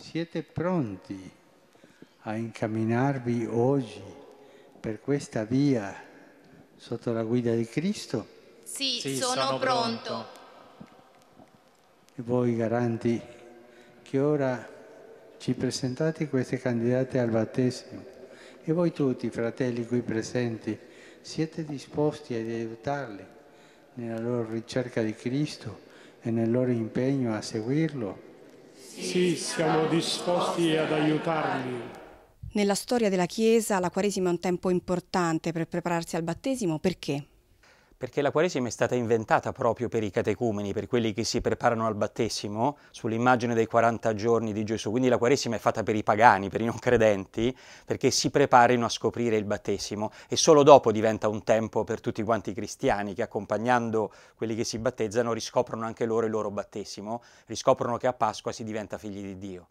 Siete pronti a incamminarvi oggi per questa via sotto la guida di Cristo? Sì, sì sono, sono pronto. pronto. E voi garanti che ora ci presentate queste candidate al battesimo e voi tutti, fratelli qui presenti, siete disposti ad aiutarli nella loro ricerca di Cristo e nel loro impegno a seguirlo? Sì, siamo disposti ad aiutarli. Nella storia della Chiesa la Quaresima è un tempo importante per prepararsi al battesimo, perché? perché la Quaresima è stata inventata proprio per i catecumeni, per quelli che si preparano al battesimo, sull'immagine dei 40 giorni di Gesù. Quindi la Quaresima è fatta per i pagani, per i non credenti, perché si preparino a scoprire il battesimo e solo dopo diventa un tempo per tutti quanti i cristiani che accompagnando quelli che si battezzano riscoprono anche loro il loro battesimo, riscoprono che a Pasqua si diventa figli di Dio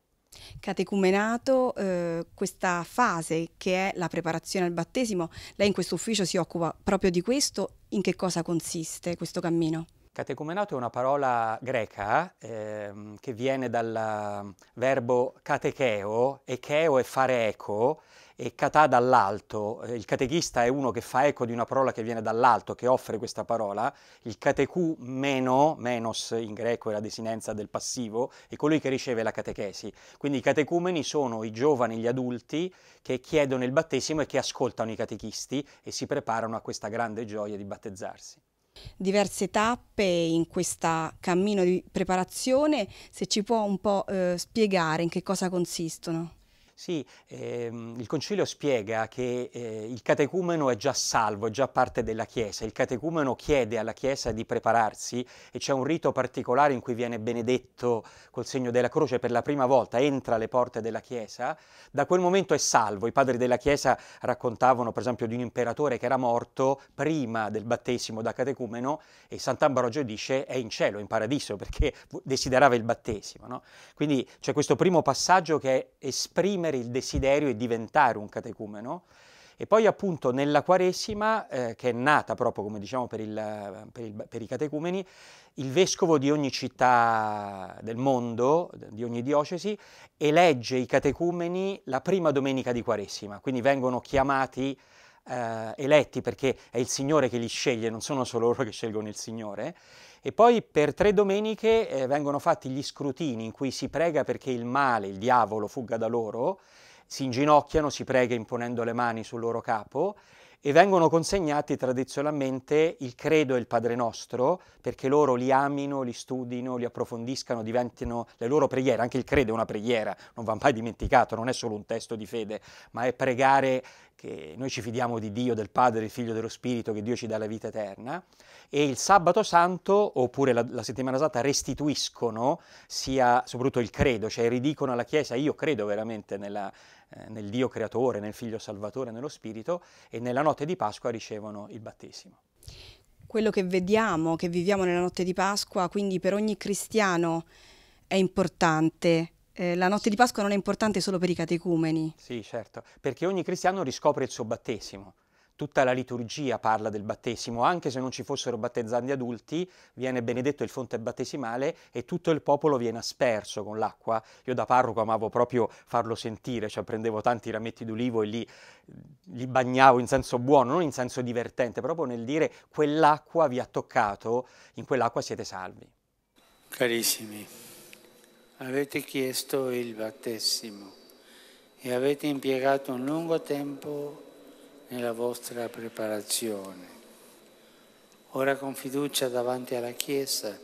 catecumenato eh, questa fase che è la preparazione al battesimo. Lei in questo ufficio si occupa proprio di questo. In che cosa consiste questo cammino? Catecumenato è una parola greca eh, che viene dal verbo catecheo, echeo è fare eco, e catà dall'alto. Eh, il catechista è uno che fa eco di una parola che viene dall'alto, che offre questa parola. Il catechù meno, menos in greco è la desinenza del passivo, è colui che riceve la catechesi. Quindi i catecumeni sono i giovani, gli adulti che chiedono il battesimo e che ascoltano i catechisti e si preparano a questa grande gioia di battezzarsi diverse tappe in questo cammino di preparazione, se ci può un po' eh, spiegare in che cosa consistono. Sì, ehm, il Concilio spiega che eh, il catecumeno è già salvo, è già parte della Chiesa. Il catecumeno chiede alla Chiesa di prepararsi e c'è un rito particolare in cui viene benedetto col segno della croce per la prima volta, entra alle porte della Chiesa. Da quel momento è salvo. I padri della Chiesa raccontavano, per esempio, di un imperatore che era morto prima del battesimo da catecumeno e Sant'Ambrogio dice è in cielo, in paradiso, perché desiderava il battesimo. No? Quindi c'è questo primo passaggio che esprime esprimere il desiderio di diventare un catecumeno. E poi appunto nella Quaresima, eh, che è nata proprio come diciamo per, il, per, il, per, i catecumeni, il vescovo di ogni città del mondo, di ogni diocesi, elegge i catecumeni la prima domenica di Quaresima, quindi vengono chiamati eh, eletti perché è il Signore che li sceglie, non sono solo loro che scelgono il Signore. E poi per tre domeniche eh, vengono fatti gli scrutini in cui si prega perché il male, il diavolo, fugga da loro, si inginocchiano, si prega imponendo le mani sul loro capo e vengono consegnati tradizionalmente il credo e il Padre Nostro perché loro li amino, li studino, li approfondiscano, diventino le loro preghiere. Anche il credo è una preghiera, non va mai dimenticato, non è solo un testo di fede, ma è pregare che noi ci fidiamo di Dio, del Padre, del Figlio, dello Spirito, che Dio ci dà la vita eterna, e il sabato santo, oppure la, la settimana santa, restituiscono sia soprattutto il credo, cioè ridicono alla Chiesa, io credo veramente nella, eh, nel Dio creatore, nel Figlio Salvatore, nello Spirito e nella notte di Pasqua ricevono il battesimo quello che vediamo, che viviamo nella notte di Pasqua, quindi per ogni cristiano è importante. Eh, la notte di Pasqua non è importante solo per i catecumeni. Sì, certo, perché ogni cristiano riscopre il suo battesimo tutta la liturgia parla del battesimo, anche se non ci fossero battezzandi adulti, viene benedetto il fonte battesimale e tutto il popolo viene asperso con l'acqua. Io da parroco amavo proprio farlo sentire, cioè prendevo tanti rametti d'olivo e li, li bagnavo in senso buono, non in senso divertente, proprio nel dire quell'acqua vi ha toccato, in quell'acqua siete salvi. Carissimi, avete chiesto il battesimo e avete impiegato un lungo tempo nella vostra preparazione. Ora con fiducia davanti alla Chiesa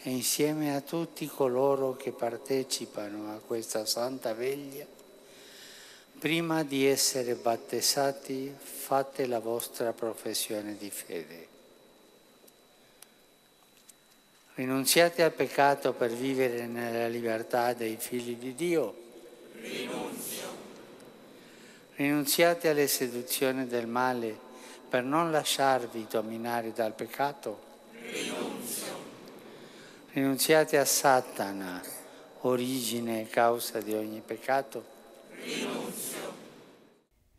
e insieme a tutti coloro che partecipano a questa santa veglia, prima di essere battesati fate la vostra professione di fede. Rinunziate al peccato per vivere nella libertà dei figli di Dio. Rinunziate Rinunziate alle seduzioni del male per non lasciarvi dominare dal peccato. Rinunzio. Rinunziate a Satana, origine e causa di ogni peccato. Rinunzio.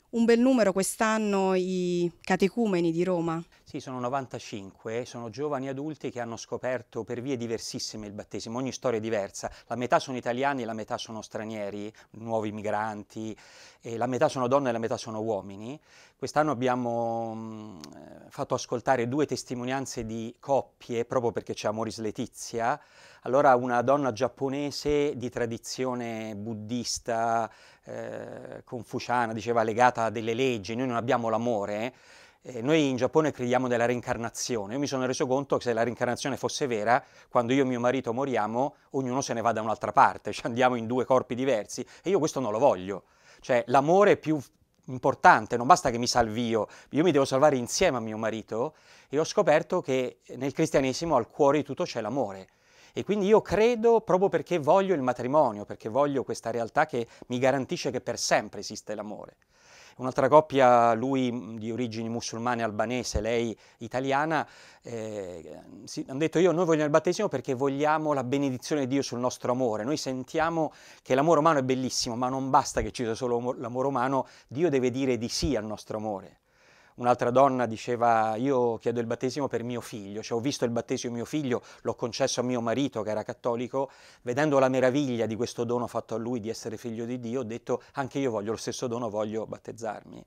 Un bel numero quest'anno i catecumeni di Roma. Sì, sono 95, sono giovani adulti che hanno scoperto per vie diversissime il battesimo, ogni storia è diversa. La metà sono italiani, la metà sono stranieri, nuovi migranti, la metà sono donne e la metà sono uomini. Quest'anno abbiamo mh, mm, eh, fatto ascoltare due testimonianze di coppie, proprio perché c'è Amoris Letizia. Allora una donna giapponese di tradizione buddista, eh, confuciana, diceva legata a delle leggi, noi non abbiamo l'amore eh, noi in Giappone crediamo nella reincarnazione. Io mi sono reso conto che se la reincarnazione fosse vera, quando io e mio marito moriamo, ognuno se ne va da un'altra parte, ci andiamo in due corpi diversi e io questo non lo voglio. Cioè, l'amore è più importante, non basta che mi salvi io, io mi devo salvare insieme a mio marito e ho scoperto che nel cristianesimo al cuore di tutto c'è l'amore. E quindi io credo proprio perché voglio il matrimonio, perché voglio questa realtà che mi garantisce che per sempre esiste l'amore. Un'altra coppia, lui mm, di origini musulmane albanese, lei italiana, eh, hanno detto io noi vogliamo il battesimo perché vogliamo la benedizione di Dio sul nostro amore. Noi sentiamo che l'amore umano è bellissimo, ma non basta che ci sia solo l'amore umano, Dio deve dire di sì al nostro amore. Un'altra donna diceva io chiedo il battesimo per mio figlio, cioè ho visto il battesimo mio figlio, l'ho concesso a mio marito che era cattolico, vedendo la meraviglia di questo dono fatto a lui di essere figlio di Dio, ho detto anche io voglio lo stesso dono, voglio battezzarmi.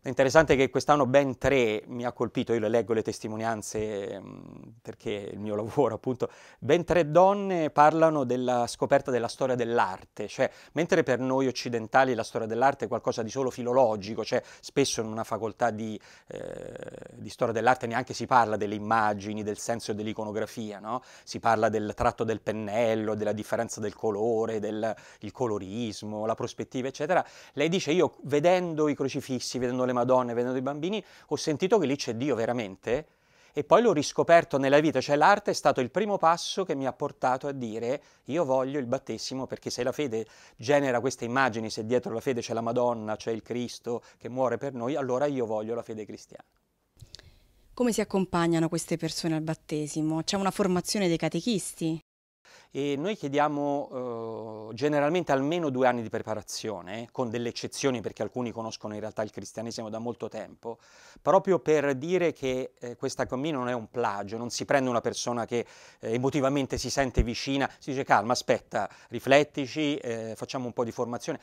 È interessante che quest'anno ben tre mi ha colpito, io le leggo le testimonianze mm, perché il mio lavoro appunto, ben tre donne parlano della scoperta della storia dell'arte, cioè mentre per noi occidentali la storia dell'arte è qualcosa di solo filologico, cioè spesso in una facoltà di, eh, di storia dell'arte neanche si parla delle immagini, del senso dell'iconografia, no? si parla del tratto del pennello, della differenza del colore, del colorismo, la prospettiva eccetera, lei dice io vedendo i crocifissi, vedendo le Madonne, vedendo i bambini, ho sentito che lì c'è Dio veramente e poi l'ho riscoperto nella vita, cioè l'arte è stato il primo passo che mi ha portato a dire io voglio il battesimo perché se la fede genera queste immagini, se dietro la fede c'è la Madonna, c'è il Cristo che muore per noi, allora io voglio la fede cristiana. Come si accompagnano queste persone al battesimo? C'è una formazione dei catechisti? E noi chiediamo eh, generalmente almeno due anni di preparazione, con delle eccezioni perché alcuni conoscono in realtà il cristianesimo da molto tempo, proprio per dire che eh, questa cammino non è un plagio, non si prende una persona che eh, emotivamente si sente vicina, si dice calma, aspetta, riflettici, eh, facciamo un po' di formazione.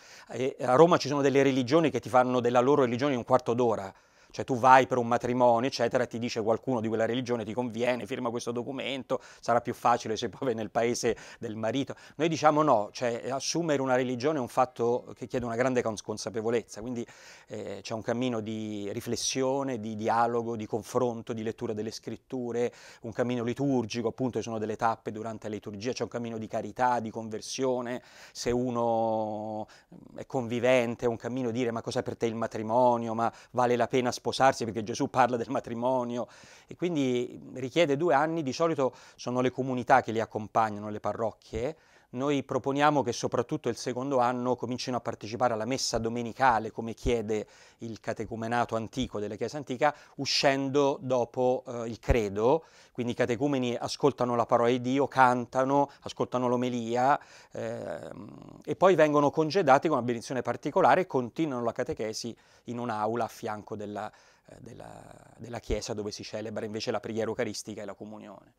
a Roma ci sono delle religioni che ti fanno della loro religione in un quarto d'ora. Cioè tu vai per un matrimonio, eccetera, e ti dice qualcuno di quella religione ti conviene, firma questo documento, sarà più facile se poi vai nel paese del marito. Noi diciamo no, cioè assumere una religione è un fatto che chiede una grande cons- consapevolezza, quindi eh, c'è un cammino di riflessione, di dialogo, di confronto, di lettura delle scritture, un cammino liturgico, appunto ci sono delle tappe durante la liturgia, c'è un cammino di carità, di conversione, se uno mm, è convivente, è un cammino di dire ma cos'è per te il matrimonio, ma vale la pena sp- sposarsi perché Gesù parla del matrimonio e quindi richiede due anni, di solito sono le comunità che li accompagnano, le parrocchie, noi proponiamo che soprattutto il secondo anno comincino a partecipare alla messa domenicale, come chiede il catecumenato antico della Chiesa antica, uscendo dopo eh, il credo. Quindi i catecumeni ascoltano la parola di Dio, cantano, ascoltano l'omelia ehm, e poi vengono congedati con una benedizione particolare e continuano la catechesi in un'aula a fianco della, eh, della, della, chiesa dove si celebra invece la preghiera eucaristica e la comunione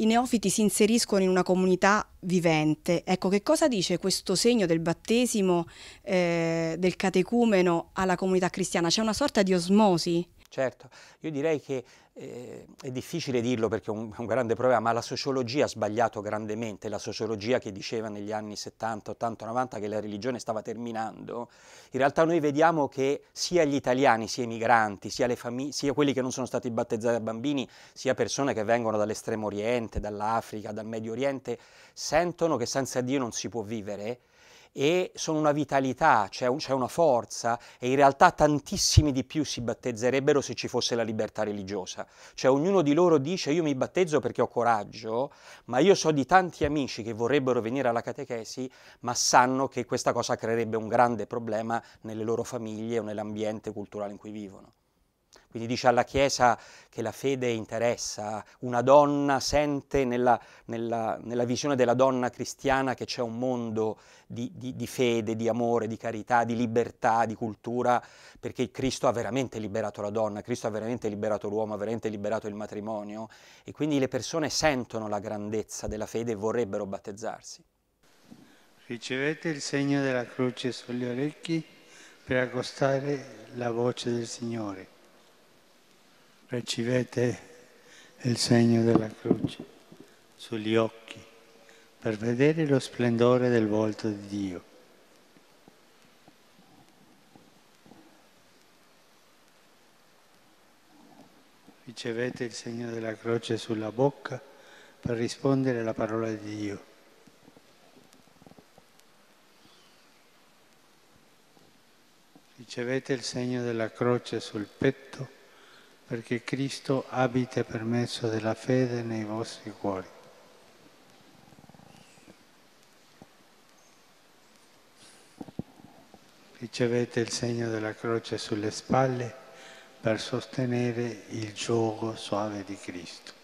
i neofiti si inseriscono in una comunità vivente. Ecco, che cosa dice questo segno del battesimo eh, del catecumeno alla comunità cristiana? C'è una sorta di osmosi? Certo, io direi che eh, è difficile dirlo perché è un, un, grande problema, ma la sociologia ha sbagliato grandemente, la sociologia che diceva negli anni 70, 80, 90 che la religione stava terminando, in realtà noi vediamo che sia gli italiani, sia i migranti, sia, sia quelli che non sono stati battezzati da bambini, sia persone che vengono dall'estremo oriente, dall'Africa, dal Medio Oriente, sentono che senza Dio non si può vivere e sono una vitalità, c'è, un, una forza e in realtà tantissimi di più si battezzerebbero se ci fosse la libertà religiosa. Cioè ognuno di loro dice io mi battezzo perché ho coraggio, ma io so di tanti amici che vorrebbero venire alla catechesi, ma sanno che questa cosa creerebbe un grande problema nelle loro famiglie o nell'ambiente culturale in cui vivono. Quindi dice alla Chiesa che la fede interessa, una donna sente nella, nella, nella visione della donna cristiana che c'è un mondo di, di, di fede, di amore, di carità, di libertà, di cultura, perché Cristo ha veramente liberato la donna, Cristo ha veramente liberato l'uomo, ha veramente liberato il matrimonio e quindi le persone sentono la grandezza della fede e vorrebbero battezzarsi. Ricevete il segno della croce sugli orecchi per accostare la voce del Signore ricevete il segno della croce sugli occhi per vedere lo splendore del volto di Dio. Ricevete il segno della croce sulla bocca per rispondere alla parola di Dio. Ricevete il segno della croce sul petto perché Cristo abita per mezzo della fede nei vostri cuori. Ricevete il segno della croce sulle spalle per sostenere il gioco suave di Cristo.